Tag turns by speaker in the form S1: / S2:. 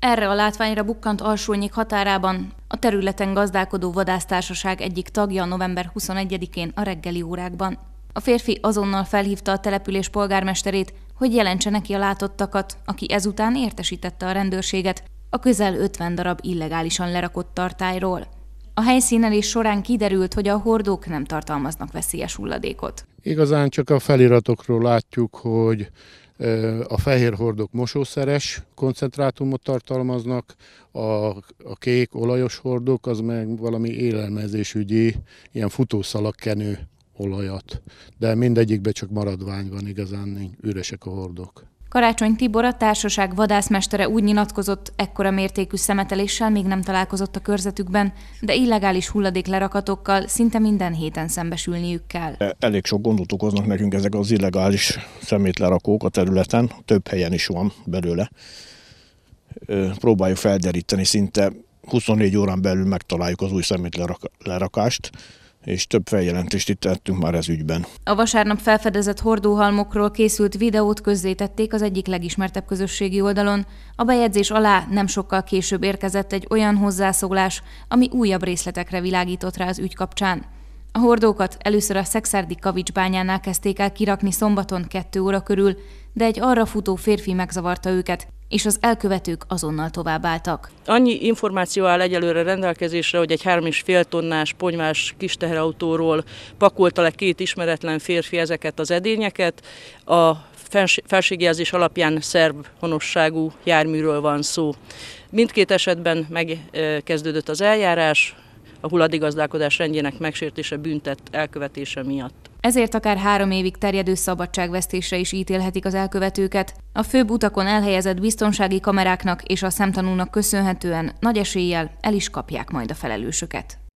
S1: Erre a látványra bukkant alsónyik határában a területen gazdálkodó vadásztársaság egyik tagja november 21-én a reggeli órákban. A férfi azonnal felhívta a település polgármesterét, hogy jelentse neki a látottakat, aki ezután értesítette a rendőrséget a közel 50 darab illegálisan lerakott tartályról. A helyszínelés során kiderült, hogy a hordók nem tartalmaznak veszélyes hulladékot.
S2: Igazán csak a feliratokról látjuk, hogy a fehér hordok mosószeres koncentrátumot tartalmaznak, a, a kék olajos hordok az meg valami élelmezésügyi, ilyen futószalagkenő olajat. De mindegyikben csak maradvány van, igazán üresek a hordok.
S1: Karácsony Tibor a társaság vadászmestere úgy nyilatkozott, ekkora mértékű szemeteléssel még nem találkozott a körzetükben, de illegális hulladéklerakatokkal szinte minden héten szembesülniük kell.
S3: E, elég sok gondot okoznak nekünk ezek az illegális szemétlerakók a területen, több helyen is van belőle. E, próbáljuk felderíteni, szinte 24 órán belül megtaláljuk az új szemétlerakást és több feljelentést itt tettünk már ez ügyben.
S1: A vasárnap felfedezett hordóhalmokról készült videót közzétették az egyik legismertebb közösségi oldalon. A bejegyzés alá nem sokkal később érkezett egy olyan hozzászólás, ami újabb részletekre világított rá az ügy kapcsán. A hordókat először a Szexárdi Kavicsbányánál kezdték el kirakni szombaton kettő óra körül, de egy arra futó férfi megzavarta őket, és az elkövetők azonnal továbbálltak.
S4: Annyi információ áll egyelőre rendelkezésre, hogy egy 3,5 tonnás ponyvás kis teherautóról pakolta le két ismeretlen férfi ezeket az edényeket. A felségjelzés alapján szerb honosságú járműről van szó. Mindkét esetben megkezdődött az eljárás, a hulladigazdálkodás rendjének megsértése büntet elkövetése miatt.
S1: Ezért akár három évig terjedő szabadságvesztésre is ítélhetik az elkövetőket. A főbb utakon elhelyezett biztonsági kameráknak és a szemtanúnak köszönhetően nagy eséllyel el is kapják majd a felelősöket.